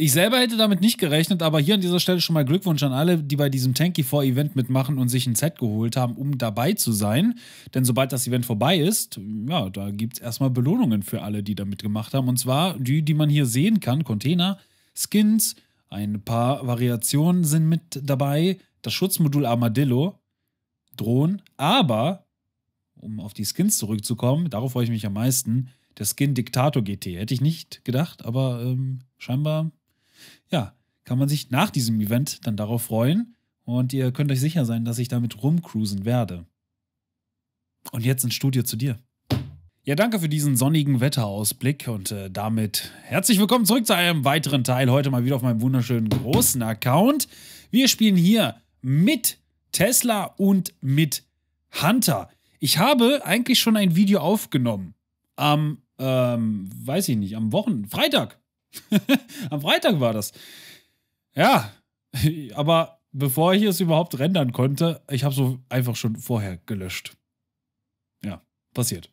ich selber hätte damit nicht gerechnet, aber hier an dieser Stelle schon mal Glückwunsch an alle, die bei diesem Tanky 4 Event mitmachen und sich ein Set geholt haben, um dabei zu sein. Denn sobald das Event vorbei ist, ja, da gibt es erstmal Belohnungen für alle, die da mitgemacht haben. Und zwar die, die man hier sehen kann: Container, Skins, ein paar Variationen sind mit dabei, das Schutzmodul Armadillo, Drohnen, aber um auf die Skins zurückzukommen, darauf freue ich mich am meisten. Der Skin Diktator GT hätte ich nicht gedacht, aber ähm, scheinbar ja, kann man sich nach diesem Event dann darauf freuen. Und ihr könnt euch sicher sein, dass ich damit rumcruisen werde. Und jetzt ins Studio zu dir. Ja, danke für diesen sonnigen Wetterausblick und äh, damit herzlich willkommen zurück zu einem weiteren Teil. Heute mal wieder auf meinem wunderschönen großen Account. Wir spielen hier mit Tesla und mit Hunter. Ich habe eigentlich schon ein Video aufgenommen. Am, ähm, weiß ich nicht, am Wochen, Freitag. Am Freitag war das. Ja, aber bevor ich es überhaupt rendern konnte, ich habe so einfach schon vorher gelöscht. Ja, passiert.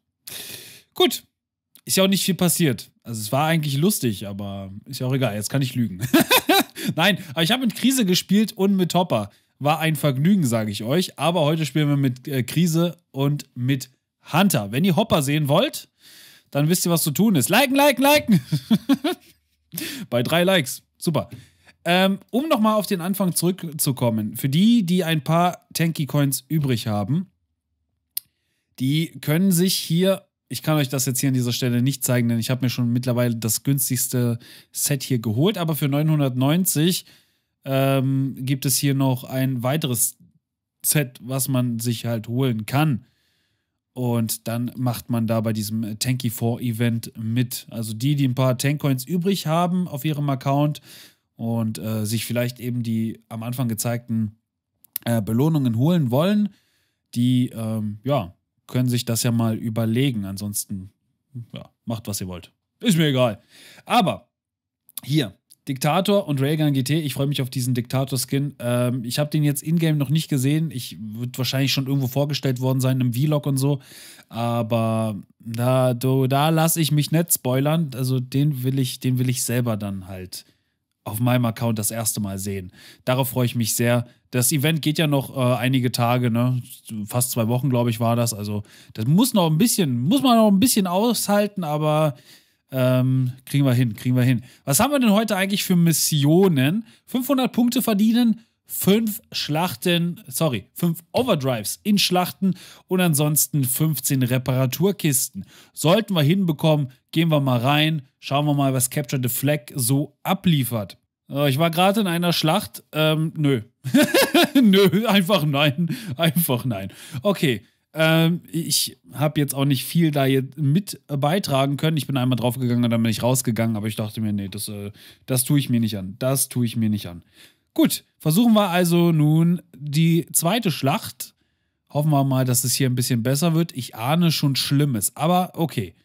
Gut. Ist ja auch nicht viel passiert. Also es war eigentlich lustig, aber ist ja auch egal. Jetzt kann ich lügen. Nein, aber ich habe mit Krise gespielt und mit Hopper. War ein Vergnügen, sage ich euch. Aber heute spielen wir mit äh, Krise und mit Hunter. Wenn ihr Hopper sehen wollt, dann wisst ihr, was zu tun ist. Liken, liken, liken. Bei drei Likes. Super. Ähm, um nochmal auf den Anfang zurückzukommen, für die, die ein paar Tanky Coins übrig haben, die können sich hier, ich kann euch das jetzt hier an dieser Stelle nicht zeigen, denn ich habe mir schon mittlerweile das günstigste Set hier geholt, aber für 990 ähm, gibt es hier noch ein weiteres Set, was man sich halt holen kann. Und dann macht man da bei diesem Tanky 4 Event mit. Also die, die ein paar Tankcoins übrig haben auf ihrem Account und äh, sich vielleicht eben die am Anfang gezeigten äh, Belohnungen holen wollen, die ähm, ja, können sich das ja mal überlegen. Ansonsten ja, macht, was ihr wollt. Ist mir egal. Aber hier, Diktator und Railgun GT. Ich freue mich auf diesen Diktator-Skin. Ähm, ich habe den jetzt in-game noch nicht gesehen. Ich wird wahrscheinlich schon irgendwo vorgestellt worden sein im Vlog und so. Aber da, da lasse ich mich nicht spoilern. Also den will ich, den will ich selber dann halt auf meinem Account das erste Mal sehen. Darauf freue ich mich sehr. Das Event geht ja noch äh, einige Tage, ne? Fast zwei Wochen, glaube ich, war das. Also, das muss noch ein bisschen, muss man noch ein bisschen aushalten, aber ähm, kriegen wir hin, kriegen wir hin. Was haben wir denn heute eigentlich für Missionen? 500 Punkte verdienen, 5 Schlachten, sorry, 5 Overdrives in Schlachten und ansonsten 15 Reparaturkisten. Sollten wir hinbekommen, gehen wir mal rein, schauen wir mal, was Capture the Flag so abliefert. Äh, ich war gerade in einer Schlacht. Ähm, nö. nö, einfach nein. Einfach nein. Okay. Ähm, ich habe jetzt auch nicht viel da mit beitragen können. Ich bin einmal draufgegangen und dann bin ich rausgegangen, aber ich dachte mir, nee, das, äh, das tue ich mir nicht an. Das tue ich mir nicht an. Gut, versuchen wir also nun die zweite Schlacht. Hoffen wir mal, dass es hier ein bisschen besser wird. Ich ahne schon Schlimmes, aber okay.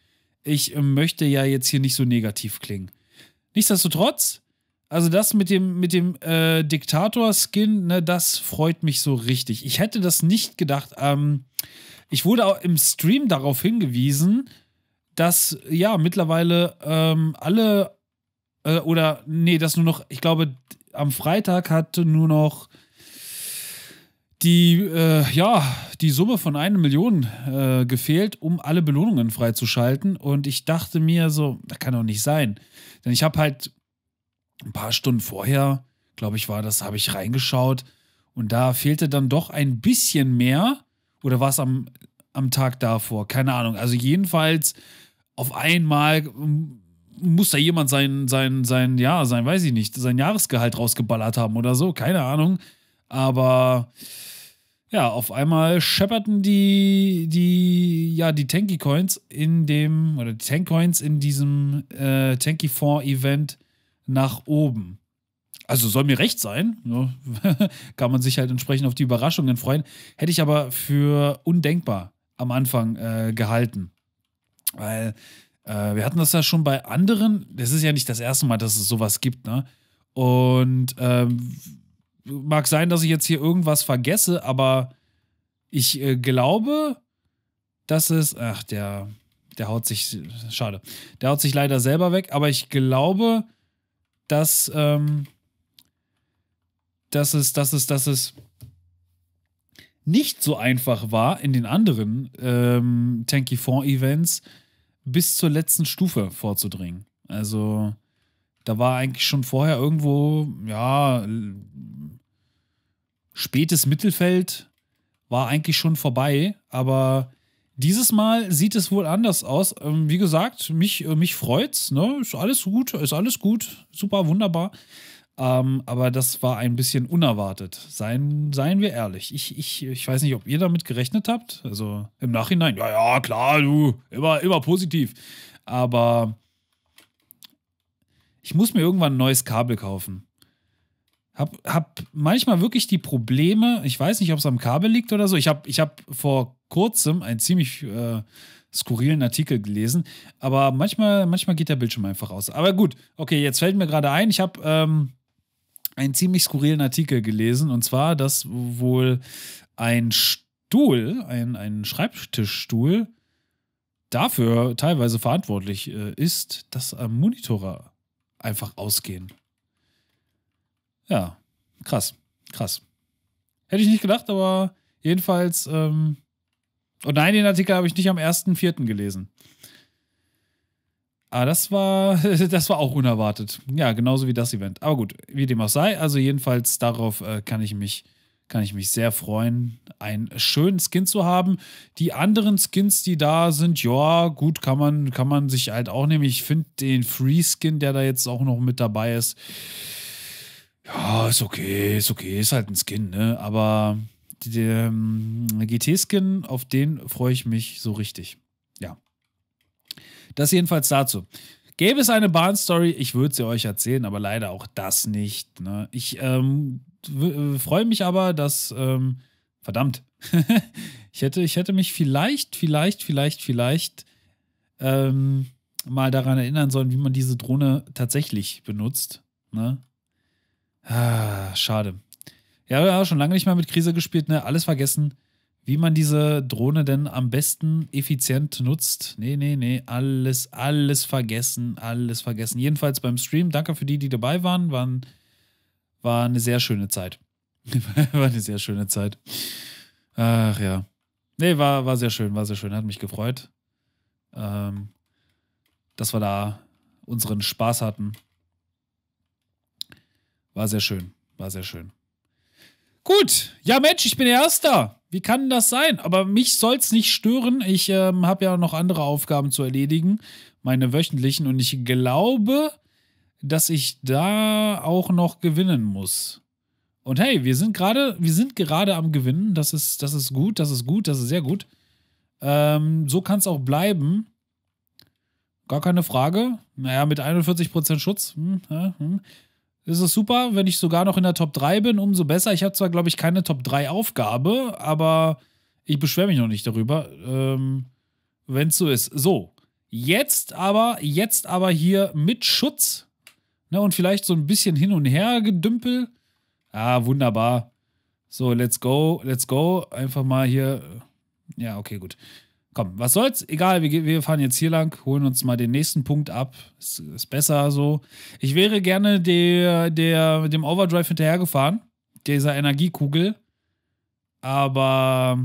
Ich möchte ja jetzt hier nicht so negativ klingen. Nichtsdestotrotz also das mit dem, mit dem äh, Diktator-Skin, ne, das freut mich so richtig. Ich hätte das nicht gedacht. Ähm, ich wurde auch im Stream darauf hingewiesen, dass ja mittlerweile ähm, alle äh, oder nee, dass nur noch, ich glaube, am Freitag hatte nur noch die, äh, ja, die Summe von einer Million äh, gefehlt, um alle Belohnungen freizuschalten. Und ich dachte mir so, das kann doch nicht sein. Denn ich habe halt ein paar Stunden vorher, glaube ich, war das, habe ich reingeschaut und da fehlte dann doch ein bisschen mehr. Oder war es am, am Tag davor? Keine Ahnung. Also jedenfalls auf einmal ähm, muss da jemand sein, sein, sein, ja, sein, weiß ich nicht, sein Jahresgehalt rausgeballert haben oder so. Keine Ahnung. Aber ja, auf einmal schepperten die, die, ja, die Tanky Coins in dem, oder die Tank Coins in diesem äh, Tanky Fonds Event nach oben. Also soll mir recht sein, ne? kann man sich halt entsprechend auf die Überraschungen freuen. Hätte ich aber für undenkbar am Anfang äh, gehalten. Weil äh, wir hatten das ja schon bei anderen, das ist ja nicht das erste Mal, dass es sowas gibt, ne? Und ähm, mag sein, dass ich jetzt hier irgendwas vergesse, aber ich äh, glaube, dass es. Ach, der, der haut sich. Schade. Der haut sich leider selber weg, aber ich glaube, dass, ähm, dass es, dass es, dass es nicht so einfach war in den anderen ähm, Tanky Fond Events bis zur letzten Stufe vorzudringen. Also da war eigentlich schon vorher irgendwo, ja, spätes Mittelfeld war eigentlich schon vorbei, aber dieses Mal sieht es wohl anders aus. Ähm, wie gesagt, mich, äh, mich freut's. Ne? Ist alles gut, ist alles gut. Super, wunderbar. Ähm, aber das war ein bisschen unerwartet. Seien, seien wir ehrlich. Ich, ich, ich weiß nicht, ob ihr damit gerechnet habt. Also im Nachhinein, ja, ja, klar, du, immer, immer positiv. Aber ich muss mir irgendwann ein neues Kabel kaufen. Hab, hab manchmal wirklich die Probleme, ich weiß nicht, ob es am Kabel liegt oder so. Ich habe ich hab vor kurzem einen ziemlich äh, skurrilen Artikel gelesen, aber manchmal, manchmal geht der Bildschirm einfach aus. Aber gut, okay, jetzt fällt mir gerade ein, ich habe ähm, einen ziemlich skurrilen Artikel gelesen und zwar, dass wohl ein Stuhl, ein, ein Schreibtischstuhl, dafür teilweise verantwortlich äh, ist, dass am Monitore einfach ausgehen. Ja, krass, krass. Hätte ich nicht gedacht, aber jedenfalls ähm, und oh nein, den Artikel habe ich nicht am 1.4. gelesen. Aber ah, das war, das war auch unerwartet. Ja, genauso wie das Event. Aber gut, wie dem auch sei. Also jedenfalls darauf äh, kann ich mich, kann ich mich sehr freuen, einen schönen Skin zu haben. Die anderen Skins, die da sind, ja, gut, kann man, kann man sich halt auch nehmen. Ich finde den Free Skin, der da jetzt auch noch mit dabei ist, ja, ist okay, ist okay, ist halt ein Skin, ne? Aber der GT-Skin, auf den freue ich mich so richtig. Ja. Das jedenfalls dazu. Gäbe es eine Bahn-Story, ich würde sie euch erzählen, aber leider auch das nicht. Ne? Ich ähm, äh, freue mich aber, dass. Ähm, verdammt. ich, hätte, ich hätte mich vielleicht, vielleicht, vielleicht, vielleicht ähm, mal daran erinnern sollen, wie man diese Drohne tatsächlich benutzt. Ne? Ah, schade. Ja, ja, schon lange nicht mehr mit Krise gespielt, ne? Alles vergessen, wie man diese Drohne denn am besten effizient nutzt. Nee, nee, nee, alles, alles vergessen, alles vergessen. Jedenfalls beim Stream, danke für die, die dabei waren, waren war eine sehr schöne Zeit. war eine sehr schöne Zeit. Ach ja. Nee, war, war sehr schön, war sehr schön, hat mich gefreut, ähm, dass wir da unseren Spaß hatten. War sehr schön, war sehr schön. Gut, ja Mensch, ich bin Erster. Wie kann das sein? Aber mich soll es nicht stören. Ich ähm, habe ja noch andere Aufgaben zu erledigen, meine wöchentlichen. Und ich glaube, dass ich da auch noch gewinnen muss. Und hey, wir sind gerade, wir sind gerade am Gewinnen. Das ist, das ist gut, das ist gut, das ist sehr gut. Ähm, so kann es auch bleiben. Gar keine Frage. Naja, mit 41% Schutz. Hm, hm, hm ist es super. Wenn ich sogar noch in der Top 3 bin, umso besser. Ich habe zwar, glaube ich, keine Top 3 Aufgabe, aber ich beschwere mich noch nicht darüber, ähm, wenn es so ist. So, jetzt aber, jetzt aber hier mit Schutz ne, und vielleicht so ein bisschen hin und her gedümpel. Ah, wunderbar. So, let's go, let's go. Einfach mal hier. Ja, okay, gut komm, was soll's? Egal, wir, wir, fahren jetzt hier lang, holen uns mal den nächsten Punkt ab. Ist, ist besser so. Ich wäre gerne der, der, dem Overdrive hinterhergefahren, dieser Energiekugel. Aber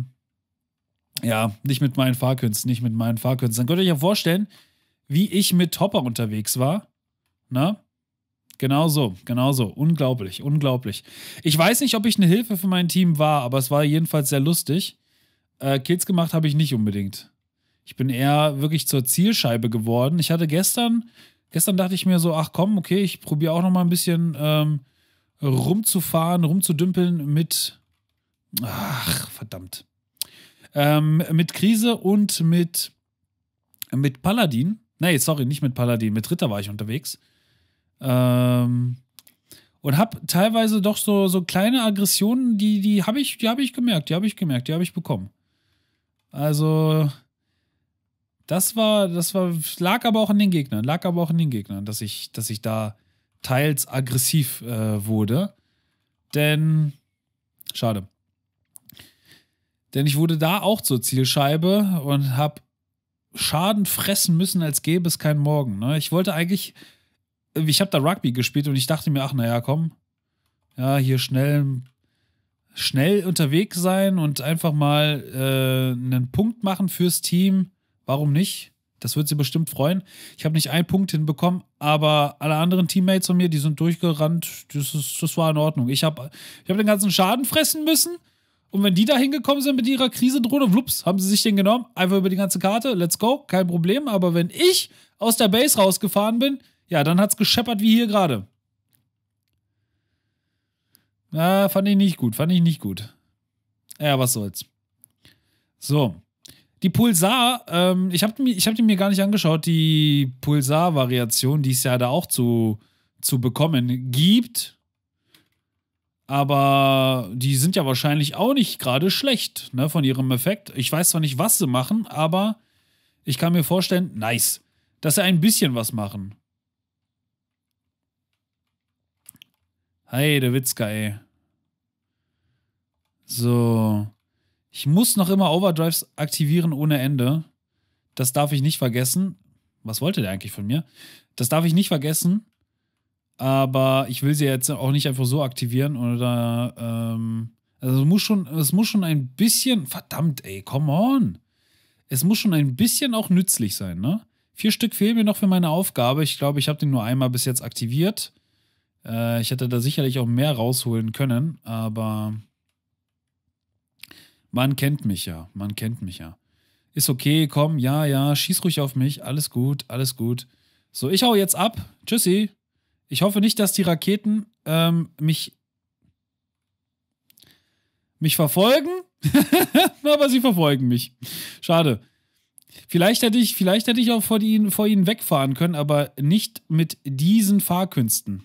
ja, nicht mit meinen Fahrkünsten, nicht mit meinen Fahrkünsten. Dann könnt ihr euch ja vorstellen, wie ich mit Hopper unterwegs war. Na? Ne? Genau so, genau so. Unglaublich, unglaublich. Ich weiß nicht, ob ich eine Hilfe für mein Team war, aber es war jedenfalls sehr lustig. Äh, Kills gemacht habe ich nicht unbedingt. Ich bin eher wirklich zur Zielscheibe geworden. Ich hatte gestern, gestern dachte ich mir so, ach komm, okay, ich probiere auch noch mal ein bisschen ähm, rumzufahren, rumzudümpeln mit, ach verdammt, ähm, mit Krise und mit mit Paladin. Nee, sorry, nicht mit Paladin, mit Ritter war ich unterwegs. Ähm, und habe teilweise doch so, so kleine Aggressionen, die, die habe ich, hab ich gemerkt, die habe ich gemerkt, die habe ich bekommen. Also, das war, das war, lag aber auch an den Gegnern, lag aber auch an den Gegnern, dass ich, dass ich da teils aggressiv äh, wurde. Denn, schade. Denn ich wurde da auch zur Zielscheibe und hab Schaden fressen müssen, als gäbe es keinen Morgen. Ne? Ich wollte eigentlich, ich habe da Rugby gespielt und ich dachte mir, ach, naja, komm, ja, hier schnell schnell unterwegs sein und einfach mal äh, einen Punkt machen fürs Team. Warum nicht? Das wird sie bestimmt freuen. Ich habe nicht einen Punkt hinbekommen, aber alle anderen Teammates von mir, die sind durchgerannt. Das, ist, das war in Ordnung. Ich habe ich hab den ganzen Schaden fressen müssen. Und wenn die da hingekommen sind mit ihrer Krisendrohne, drohne haben sie sich den genommen. Einfach über die ganze Karte, let's go, kein Problem. Aber wenn ich aus der Base rausgefahren bin, ja, dann hat es gescheppert wie hier gerade. Ja, fand ich nicht gut, fand ich nicht gut. Ja, was soll's. So. Die Pulsar, ähm, ich habe ich hab die mir gar nicht angeschaut, die Pulsar-Variation, die es ja da auch zu, zu bekommen gibt. Aber die sind ja wahrscheinlich auch nicht gerade schlecht, ne, von ihrem Effekt. Ich weiß zwar nicht, was sie machen, aber ich kann mir vorstellen, nice, dass sie ein bisschen was machen. Hey, der Witzka, ey. So. Ich muss noch immer Overdrives aktivieren ohne Ende. Das darf ich nicht vergessen. Was wollte der eigentlich von mir? Das darf ich nicht vergessen. Aber ich will sie jetzt auch nicht einfach so aktivieren oder. Ähm, also es muss schon, es muss schon ein bisschen. Verdammt, ey, come on. Es muss schon ein bisschen auch nützlich sein, ne? Vier Stück fehlen mir noch für meine Aufgabe. Ich glaube, ich habe den nur einmal bis jetzt aktiviert. Äh, ich hätte da sicherlich auch mehr rausholen können, aber man kennt mich ja. Man kennt mich ja. Ist okay, komm, ja, ja, schieß ruhig auf mich. Alles gut, alles gut. So, ich hau jetzt ab. Tschüssi. Ich hoffe nicht, dass die Raketen ähm, mich, mich verfolgen. aber sie verfolgen mich. Schade. Vielleicht hätte ich, vielleicht hätte ich auch vor ihnen, vor ihnen wegfahren können, aber nicht mit diesen Fahrkünsten.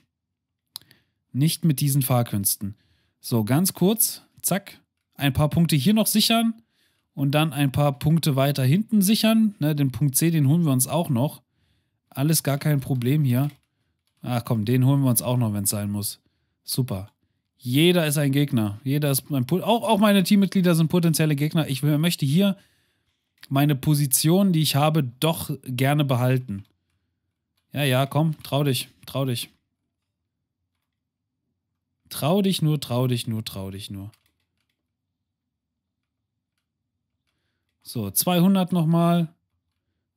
Nicht mit diesen Fahrkünsten. So, ganz kurz, zack, ein paar Punkte hier noch sichern und dann ein paar Punkte weiter hinten sichern. Ne, den Punkt C, den holen wir uns auch noch. Alles gar kein Problem hier. Ach komm, den holen wir uns auch noch, wenn es sein muss. Super. Jeder ist ein Gegner. Jeder ist ein auch, auch meine Teammitglieder sind potenzielle Gegner. Ich möchte hier meine Position, die ich habe, doch gerne behalten. Ja, ja, komm, trau dich, trau dich. Trau dich nur, trau dich nur, trau dich nur. So, 200 nochmal.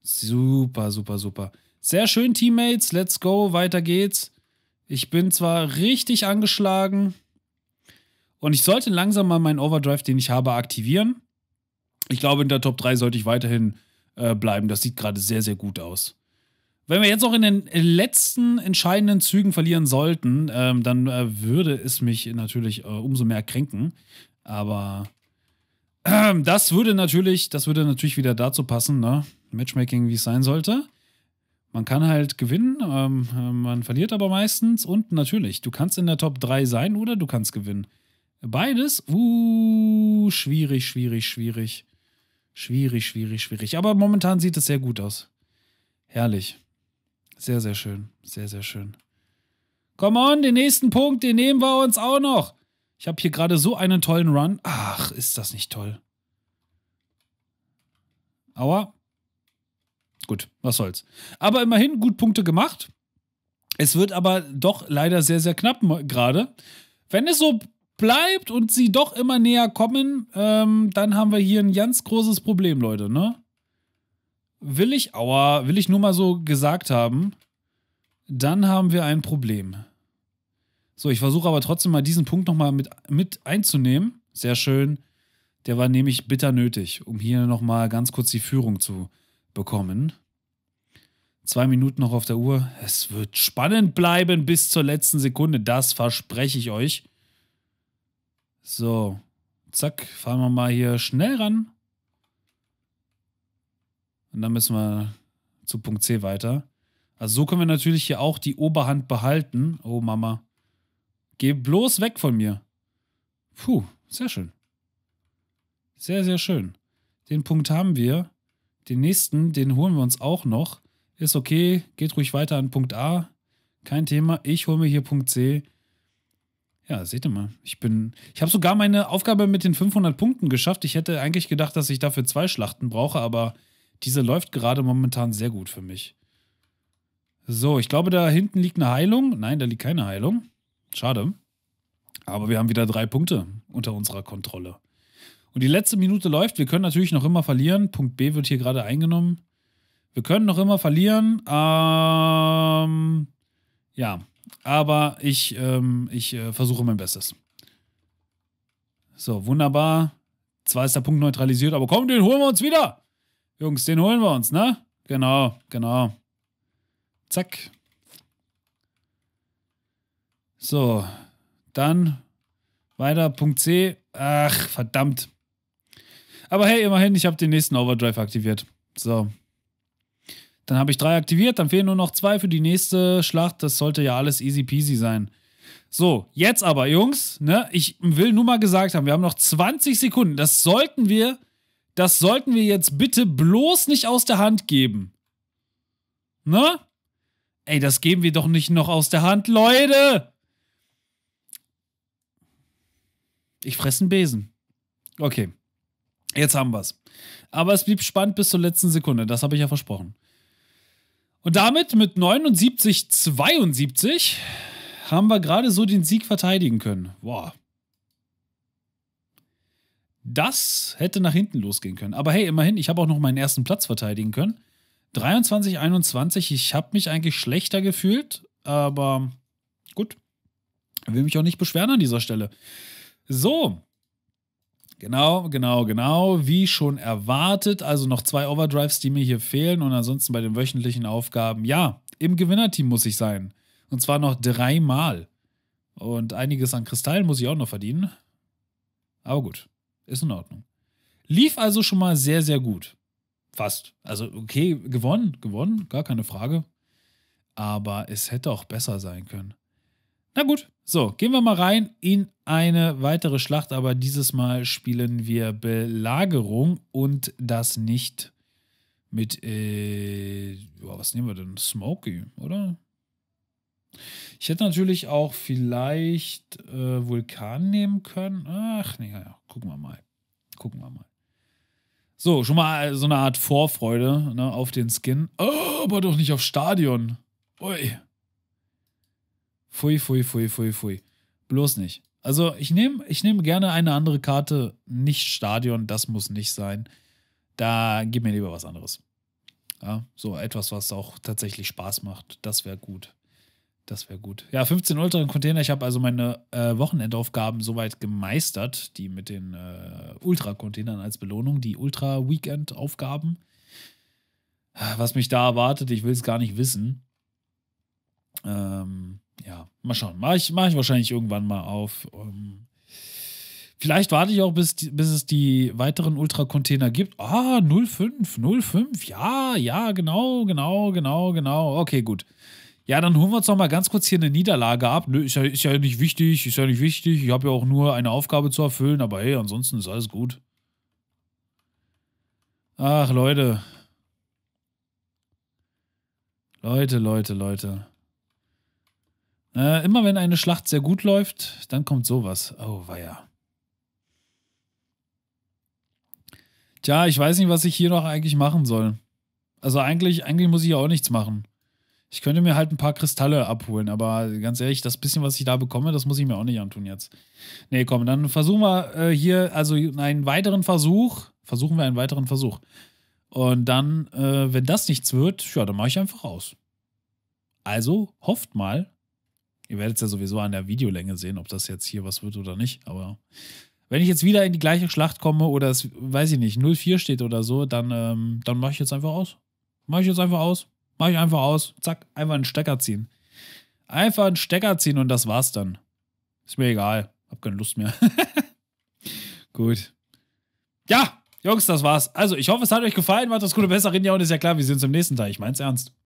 Super, super, super. Sehr schön, Teammates. Let's go. Weiter geht's. Ich bin zwar richtig angeschlagen und ich sollte langsam mal meinen Overdrive, den ich habe, aktivieren. Ich glaube, in der Top 3 sollte ich weiterhin äh, bleiben. Das sieht gerade sehr, sehr gut aus. Wenn wir jetzt auch in den letzten entscheidenden Zügen verlieren sollten, ähm, dann äh, würde es mich natürlich äh, umso mehr kränken. Aber äh, das würde natürlich, das würde natürlich wieder dazu passen, ne? Matchmaking, wie es sein sollte. Man kann halt gewinnen, ähm, man verliert aber meistens und natürlich, du kannst in der Top 3 sein oder du kannst gewinnen. Beides, uh, schwierig, schwierig, schwierig. Schwierig, schwierig, schwierig. Aber momentan sieht es sehr gut aus. Herrlich. Sehr, sehr schön. Sehr, sehr schön. Come on, den nächsten Punkt, den nehmen wir uns auch noch. Ich habe hier gerade so einen tollen Run. Ach, ist das nicht toll. Aua. Gut, was soll's. Aber immerhin gut Punkte gemacht. Es wird aber doch leider sehr, sehr knapp gerade. Wenn es so bleibt und sie doch immer näher kommen, ähm, dann haben wir hier ein ganz großes Problem, Leute, ne? Will ich, aua, will ich nur mal so gesagt haben, dann haben wir ein Problem. So, ich versuche aber trotzdem mal diesen Punkt nochmal mit, mit einzunehmen. Sehr schön. Der war nämlich bitter nötig, um hier nochmal ganz kurz die Führung zu bekommen. Zwei Minuten noch auf der Uhr. Es wird spannend bleiben bis zur letzten Sekunde. Das verspreche ich euch. So, zack, fahren wir mal hier schnell ran. Und dann müssen wir zu Punkt C weiter. Also so können wir natürlich hier auch die Oberhand behalten. Oh Mama. Geh bloß weg von mir. Puh, sehr schön. Sehr, sehr schön. Den Punkt haben wir. Den nächsten, den holen wir uns auch noch. Ist okay, geht ruhig weiter an Punkt A. Kein Thema. Ich hole mir hier Punkt C. Ja, seht ihr mal. Ich bin. Ich habe sogar meine Aufgabe mit den 500 Punkten geschafft. Ich hätte eigentlich gedacht, dass ich dafür zwei Schlachten brauche, aber diese läuft gerade momentan sehr gut für mich. So, ich glaube, da hinten liegt eine Heilung. Nein, da liegt keine Heilung. Schade. Aber wir haben wieder drei Punkte unter unserer Kontrolle. Und die letzte Minute läuft. Wir können natürlich noch immer verlieren. Punkt B wird hier gerade eingenommen. Wir können noch immer verlieren. Ähm, ja, aber ich, ähm, ich äh, versuche mein Bestes. So, wunderbar. Zwar ist der Punkt neutralisiert, aber komm, den holen wir uns wieder. Jungs, den holen wir uns, ne? Genau, genau. Zack. So, dann weiter, Punkt C. Ach, verdammt. Aber hey, immerhin, ich habe den nächsten Overdrive aktiviert. So. Dann habe ich drei aktiviert, dann fehlen nur noch zwei für die nächste Schlacht. Das sollte ja alles easy peasy sein. So, jetzt aber, Jungs, ne, ich will nur mal gesagt haben, wir haben noch 20 Sekunden. Das sollten wir das sollten wir jetzt bitte bloß nicht aus der Hand geben. Ne? Ey, das geben wir doch nicht noch aus der Hand, Leute! Ich fresse einen Besen. Okay. Jetzt haben wir's. Aber es blieb spannend bis zur letzten Sekunde. Das habe ich ja versprochen. Und damit mit 79, 72 haben wir gerade so den Sieg verteidigen können. Boah. Das hätte nach hinten losgehen können. Aber hey, immerhin, ich habe auch noch meinen ersten Platz verteidigen können. 23, 21, ich habe mich eigentlich schlechter gefühlt, aber gut. Will mich auch nicht beschweren an dieser Stelle. So. Genau, genau, genau. Wie schon erwartet, also noch zwei Overdrives, die mir hier fehlen. Und ansonsten bei den wöchentlichen Aufgaben, ja, im Gewinnerteam muss ich sein. Und zwar noch dreimal. Und einiges an Kristallen muss ich auch noch verdienen. Aber gut. Ist in Ordnung. Lief also schon mal sehr, sehr gut. Fast. Also, okay, gewonnen, gewonnen, gar keine Frage. Aber es hätte auch besser sein können. Na gut, so, gehen wir mal rein in eine weitere Schlacht, aber dieses Mal spielen wir Belagerung und das nicht mit, äh, was nehmen wir denn? Smokey, oder? Ich hätte natürlich auch vielleicht äh, Vulkan nehmen können. Ach, nee, ja, gucken wir mal. Gucken wir mal. So, schon mal äh, so eine Art Vorfreude ne, auf den Skin. Oh, aber doch nicht auf Stadion. Ui. Fui, fui, fui, fui, fui. Bloß nicht. Also ich nehme ich nehm gerne eine andere Karte, nicht Stadion, das muss nicht sein. Da gib mir lieber was anderes. Ja, so etwas, was auch tatsächlich Spaß macht, das wäre gut. Das wäre gut. Ja, 15 Ultra im Container. Ich habe also meine äh, Wochenendaufgaben soweit gemeistert, die mit den äh, Ultra-Containern als Belohnung, die Ultra-Weekend-Aufgaben. Was mich da erwartet, ich will es gar nicht wissen. Ähm, ja, mal schauen. Mache ich, mach ich wahrscheinlich irgendwann mal auf. Ähm, vielleicht warte ich auch, bis, bis es die weiteren Ultra-Container gibt. Ah, 05, 05. Ja, ja, genau, genau, genau, genau. Okay, gut ja, dann holen wir uns noch mal ganz kurz hier eine Niederlage ab. Nö, ist ja, ist ja nicht wichtig, ist ja nicht wichtig. Ich habe ja auch nur eine Aufgabe zu erfüllen, aber hey, ansonsten ist alles gut. Ach, Leute. Leute, Leute, Leute. Äh, immer wenn eine Schlacht sehr gut läuft, dann kommt sowas. Oh, weia. Tja, ich weiß nicht, was ich hier noch eigentlich machen soll. Also eigentlich, eigentlich muss ich ja auch nichts machen. Ich könnte mir halt ein paar Kristalle abholen, aber ganz ehrlich, das bisschen, was ich da bekomme, das muss ich mir auch nicht antun jetzt. Nee, komm, dann versuchen wir äh, hier, also einen weiteren Versuch. Versuchen wir einen weiteren Versuch. Und dann, äh, wenn das nichts wird, ja, dann mache ich einfach aus. Also hofft mal. Ihr werdet es ja sowieso an der Videolänge sehen, ob das jetzt hier was wird oder nicht. Aber wenn ich jetzt wieder in die gleiche Schlacht komme oder es, weiß ich nicht, 04 steht oder so, dann, ähm, dann mache ich jetzt einfach aus. Mache ich jetzt einfach aus. Mach ich einfach aus, zack, einfach einen Stecker ziehen. Einfach einen Stecker ziehen und das war's dann. Ist mir egal. Hab keine Lust mehr. Gut. Ja, Jungs, das war's. Also, ich hoffe, es hat euch gefallen. Macht das gute Besser. Ja, und ist ja klar, wir sehen uns im nächsten Teil. Ich mein's ernst.